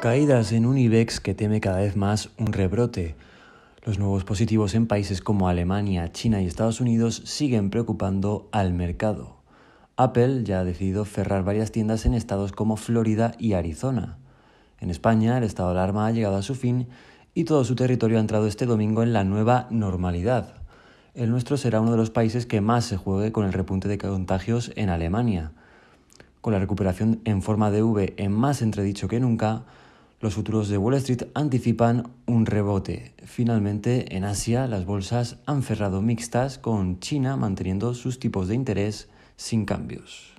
Caídas en un IBEX que teme cada vez más un rebrote. Los nuevos positivos en países como Alemania, China y Estados Unidos siguen preocupando al mercado. Apple ya ha decidido cerrar varias tiendas en estados como Florida y Arizona. En España, el estado de alarma ha llegado a su fin y todo su territorio ha entrado este domingo en la nueva normalidad. El nuestro será uno de los países que más se juegue con el repunte de contagios en Alemania. Con la recuperación en forma de V en más entredicho que nunca, los futuros de Wall Street anticipan un rebote. Finalmente, en Asia, las bolsas han cerrado mixtas con China manteniendo sus tipos de interés sin cambios.